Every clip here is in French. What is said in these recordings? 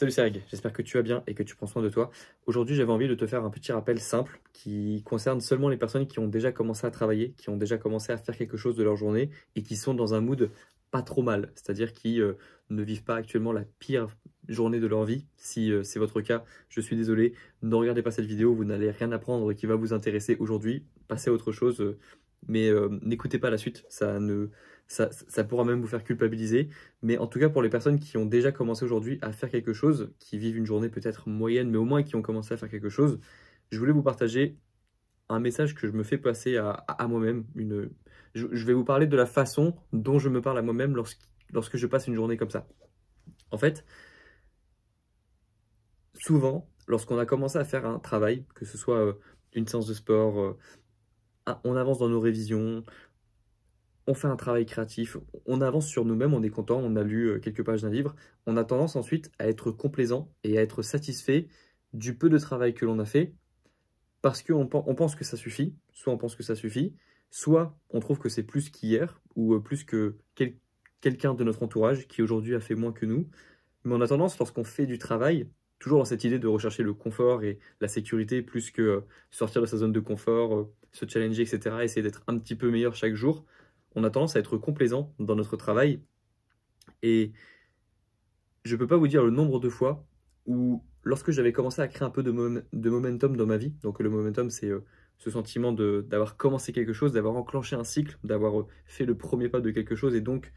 Salut, Serg, j'espère que tu vas bien et que tu prends soin de toi. Aujourd'hui, j'avais envie de te faire un petit rappel simple qui concerne seulement les personnes qui ont déjà commencé à travailler, qui ont déjà commencé à faire quelque chose de leur journée et qui sont dans un mood pas trop mal, c'est-à-dire qui euh, ne vivent pas actuellement la pire journée de leur vie. Si euh, c'est votre cas, je suis désolé, ne regardez pas cette vidéo, vous n'allez rien apprendre qui va vous intéresser aujourd'hui, passez à autre chose. Euh, mais euh, n'écoutez pas la suite, ça, ne, ça, ça, pourra même vous faire culpabiliser. Mais en tout cas, pour les personnes qui ont déjà commencé aujourd'hui à faire quelque chose, qui vivent une journée peut-être moyenne, mais au moins qui ont commencé à faire quelque chose, je voulais vous partager un message que je me fais passer à, moi-même. Une... Je, vais vous parler de la façon dont je me parle à moi-même lorsque je passe une journée comme ça. En fait, souvent, lorsqu'on a commencé à faire un travail, que ce soit euh, une séance de sport, euh, ah, on avance dans nos révisions, on fait un travail créatif, on avance sur nous-mêmes, on est content, on a lu euh, quelques pages d'un livre, on a tendance ensuite à être complaisant et à être satisfait du peu de travail que l'on a fait, parce qu'on pense que ça suffit, soit on pense que ça suffit, soit on trouve que c'est plus qu'hier, ou euh, plus que quelqu'un de notre entourage qui aujourd'hui a fait moins que nous, mais on a tendance, lorsqu'on fait du travail, toujours dans cette idée de rechercher le confort et la sécurité plus que euh, sortir de sa zone de confort, euh, se challenger, etc., essayer d'être un petit peu meilleur chaque jour, on a tendance à être complaisant dans notre travail. Et je ne peux pas vous dire le nombre de fois où, lorsque j'avais commencé à créer un peu de, momentum dans ma vie, donc le momentum, c'est euh, ce sentiment d'avoir commencé quelque chose, d'avoir enclenché un cycle, d'avoir fait le premier pas de quelque chose et donc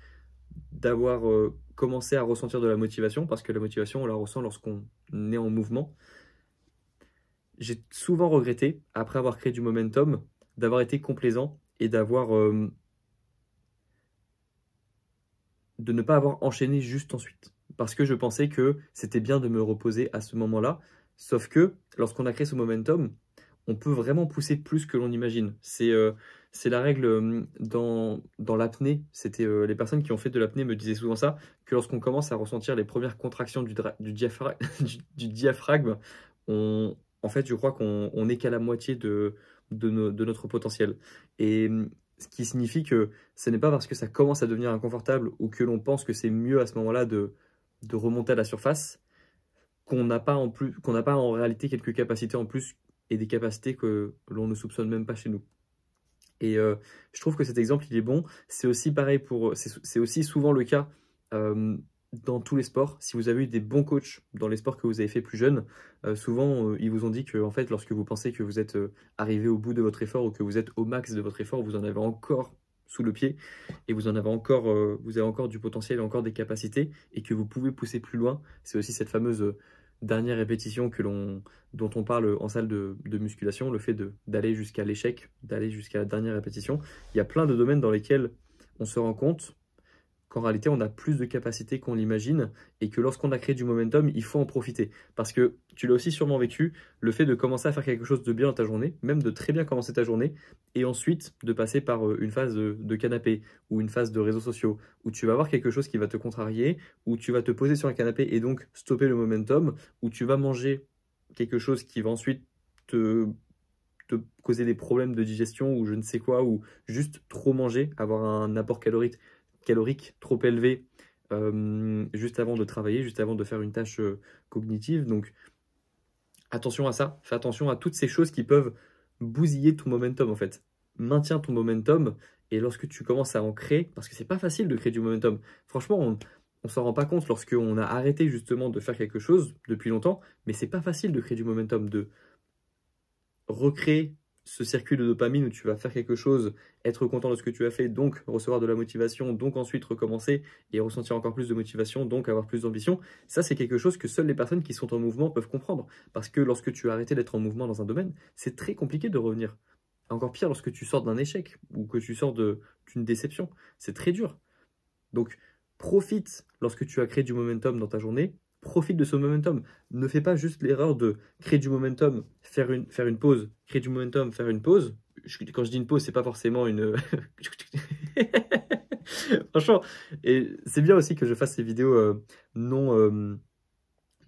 d'avoir euh, commencé à ressentir de la motivation, parce que la motivation, on la ressent lorsqu'on est en mouvement. J'ai souvent regretté, après avoir créé du momentum, d'avoir été complaisant et d'avoir... Euh, de ne pas avoir enchaîné juste ensuite. Parce que je pensais que c'était bien de me reposer à ce moment-là. Sauf que lorsqu'on a créé ce momentum, on peut vraiment pousser plus que l'on imagine. C'est euh, c'est la règle euh, dans, dans l'apnée. C'était euh, les personnes qui ont fait de l'apnée me disaient souvent ça, que lorsqu'on commence à ressentir les premières contractions du, diaphragme, on, en fait, je crois qu'on n'est qu'à la moitié de, de, notre potentiel. Et mm, ce qui signifie que ce n'est pas parce que ça commence à devenir inconfortable ou que l'on pense que c'est mieux à ce moment-là de, de remonter à la surface qu'on n'a pas en plus qu'on n'a pas en réalité quelques capacités en plus et des capacités que l'on ne soupçonne même pas chez nous. Et euh, je trouve que cet exemple, il est bon. C'est aussi pareil pour, c'est aussi souvent le cas dans tous les sports. Si vous avez eu des bons coachs dans les sports que vous avez fait plus jeune, euh, souvent euh, ils vous ont dit que, en fait, lorsque vous pensez que vous êtes arrivé au bout de votre effort ou que vous êtes au max de votre effort, vous en avez encore sous le pied et vous en avez encore, vous avez encore du potentiel, encore des capacités et que vous pouvez pousser plus loin. C'est aussi cette fameuse dernière répétition que l'on, dont on parle en salle de, musculation, le fait d'aller jusqu'à l'échec, d'aller jusqu'à la dernière répétition. Il y a plein de domaines dans lesquels on se rend compte qu'en réalité on a plus de capacités qu'on l'imagine et que lorsqu'on a créé du momentum, il faut en profiter. Parce que tu l'as aussi sûrement vécu, le fait de commencer à faire quelque chose de bien dans ta journée, même de très bien commencer ta journée, et ensuite de passer par euh, une phase euh, de, canapé ou une phase de réseaux sociaux, où tu vas avoir quelque chose qui va te contrarier, où tu vas te poser sur un canapé et donc stopper le momentum, où tu vas manger quelque chose qui va ensuite te te causer des problèmes de digestion ou je ne sais quoi, ou juste trop manger, avoir un apport calorique calorique trop élevé euh, juste avant de travailler, juste avant de faire une tâche euh, cognitive. Donc attention à ça, fais attention à toutes ces choses qui peuvent bousiller ton momentum en fait. Maintiens ton momentum et lorsque tu commences à en créer, parce que c'est pas facile de créer du momentum, franchement, on, s'en rend pas compte lorsqu'on a arrêté justement de faire quelque chose depuis longtemps, mais c'est pas facile de créer du momentum, de recréer ce circuit de dopamine où tu vas faire quelque chose, être content de ce que tu as fait, donc recevoir de la motivation, donc ensuite recommencer et ressentir encore plus de motivation, donc avoir plus d'ambition, ça c'est quelque chose que seules les personnes qui sont en mouvement peuvent comprendre. Parce que lorsque tu as arrêté d'être en mouvement dans un domaine, c'est très compliqué de revenir. Encore pire lorsque tu sors d'un échec ou que tu sors d'une déception. C'est très dur. Donc profite lorsque tu as créé du momentum dans ta journée profite de ce momentum. Ne fais pas juste l'erreur de créer du momentum, faire une, faire une pause, créer du momentum, faire une pause. quand je dis une pause, c'est pas forcément une. Franchement, et c'est bien aussi que je fasse ces vidéos euh, non. Euh,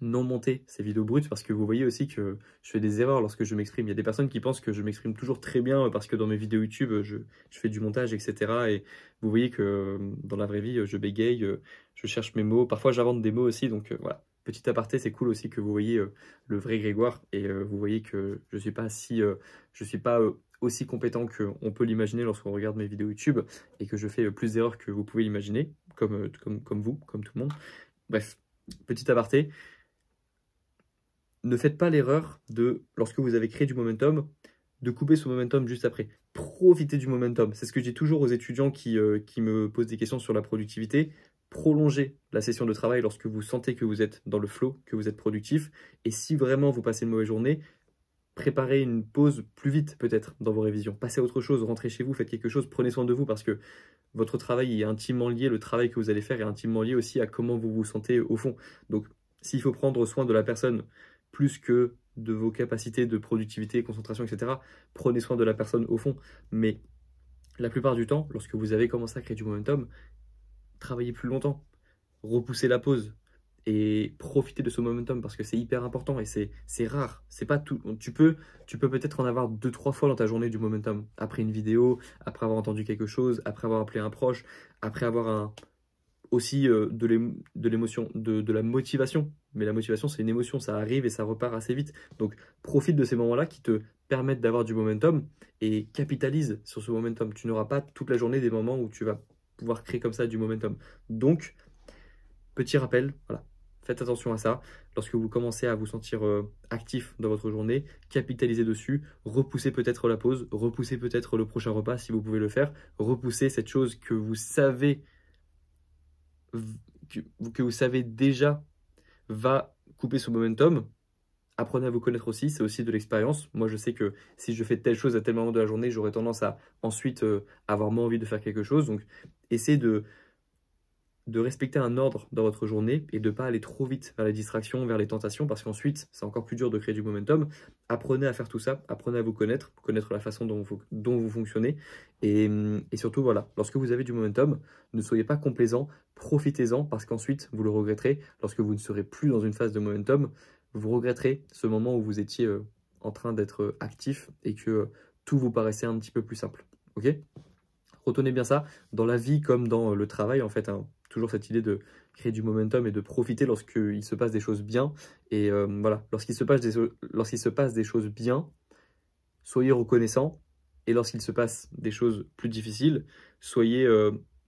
non montées, ces vidéos brutes parce que vous voyez aussi que je fais des erreurs lorsque je m'exprime. Il y a des personnes qui pensent que je m'exprime toujours très bien euh, parce que dans mes vidéos YouTube, je, je, fais du montage, etc. Et vous voyez que dans la vraie vie, je bégaye, je cherche mes mots. Parfois, j'invente des mots aussi, donc voilà. Petit aparté, c'est cool aussi que vous voyez euh, le vrai Grégoire et euh, vous voyez que je suis pas si, euh, je suis pas aussi compétent qu'on peut l'imaginer lorsqu'on regarde mes vidéos YouTube et que je fais plus d'erreurs que vous pouvez l'imaginer, comme, comme, comme vous, comme tout le monde. Bref, petit aparté. Ne faites pas l'erreur de, lorsque vous avez créé du momentum, de couper ce momentum juste après. Profitez du momentum. C'est ce que je dis toujours aux étudiants qui, qui me posent des questions sur la productivité prolonger la session de travail lorsque vous sentez que vous êtes dans le flow, que vous êtes productif. Et si vraiment vous passez une mauvaise journée, préparez une pause plus vite peut-être dans vos révisions. Passez à autre chose, rentrez chez vous, faites quelque chose, prenez soin de vous parce que votre travail est intimement lié, le travail que vous allez faire est intimement lié aussi à comment vous vous sentez au fond. Donc s'il faut prendre soin de la personne plus que de vos capacités de productivité, concentration, etc., prenez soin de la personne au fond. Mais la plupart du temps, lorsque vous avez commencé à créer du momentum, travailler plus longtemps, repousser la pause et profiter de ce momentum parce que c'est hyper important et c'est rare. C'est pas tout. Tu peux tu peux peut-être en avoir deux trois fois dans ta journée du momentum après une vidéo, après avoir entendu quelque chose, après avoir appelé un proche, après avoir un aussi euh, de l'émotion, de, de, la motivation. Mais la motivation, c'est une émotion, ça arrive et ça repart assez vite. Donc profite de ces moments-là qui te permettent d'avoir du momentum et capitalise sur ce momentum. Tu n'auras pas toute la journée des moments où tu vas pouvoir créer comme ça du momentum. Donc, petit rappel, voilà, faites attention à ça. Lorsque vous commencez à vous sentir euh, actif dans votre journée, capitalisez dessus, repoussez peut-être la pause, repoussez peut-être le prochain repas si vous pouvez le faire, repoussez cette chose que vous savez que, vous savez déjà va couper ce momentum, apprenez à vous connaître aussi, c'est aussi de l'expérience. Moi, je sais que si je fais telle chose à tel moment de la journée, j'aurai tendance à ensuite euh, avoir moins envie de faire quelque chose. Donc, essayez de, de respecter un ordre dans votre journée et de ne pas aller trop vite vers les distractions, vers les tentations, parce qu'ensuite, c'est encore plus dur de créer du momentum. Apprenez à faire tout ça, apprenez à vous connaître, connaître la façon dont vous, fonctionnez. Et, hum, et surtout, voilà, lorsque vous avez du momentum, ne soyez pas complaisant, profitez-en, parce qu'ensuite, vous le regretterez lorsque vous ne serez plus dans une phase de momentum. Vous regretterez ce moment où vous étiez euh, en train d'être euh, actif et que euh, tout vous paraissait un petit peu plus simple. Ok Retenez bien ça, dans la vie comme dans le travail, en fait, hein, toujours cette idée de créer du momentum et de profiter lorsqu'il se passe des choses bien. Et voilà, lorsqu'il se, passe des, lorsqu'il se passe des choses bien, soyez reconnaissant. Et lorsqu'il se passe des choses plus difficiles, soyez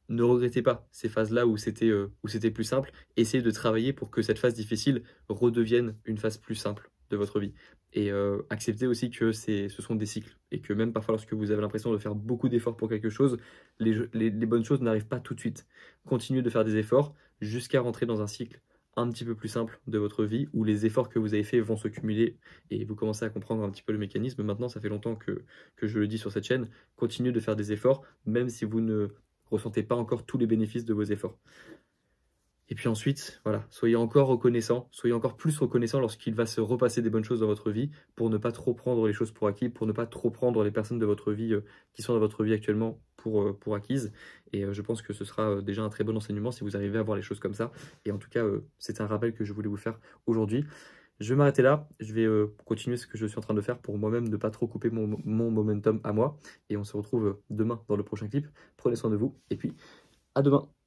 ne regrettez pas ces phases-là euh, où c'était plus simple. Essayez de travailler pour que cette phase difficile redevienne une phase plus simple de votre vie. Et euh, acceptez aussi que ce sont des cycles et que même parfois lorsque vous avez l'impression de faire beaucoup d'efforts pour quelque chose, les, les, bonnes choses n'arrivent pas tout de suite. Continuez de faire des efforts jusqu'à rentrer dans un cycle un petit peu plus simple de votre vie où les efforts que vous avez faits vont se cumuler et vous commencez à comprendre un petit peu le mécanisme. Maintenant, ça fait longtemps que, que je le dis sur cette chaîne, continuez de faire des efforts, même si vous ne ressentez pas encore tous les bénéfices de vos efforts. Et puis ensuite, voilà, soyez encore reconnaissant, soyez encore plus reconnaissant lorsqu'il va se repasser des bonnes choses dans votre vie pour ne pas trop prendre les choses pour acquis, pour ne pas trop prendre les personnes de votre vie euh, qui sont dans votre vie actuellement pour, euh, pour acquises. Et euh, je pense que ce sera déjà un très bon enseignement si vous arrivez à voir les choses comme ça. Et en tout cas, c'est un rappel que je voulais vous faire aujourd'hui. Je vais m'arrêter là, je vais euh, continuer ce que je suis en train de faire pour moi-même ne pas trop couper mon, mon momentum à moi. Et on se retrouve euh, demain dans le prochain clip. Prenez soin de vous et puis à demain.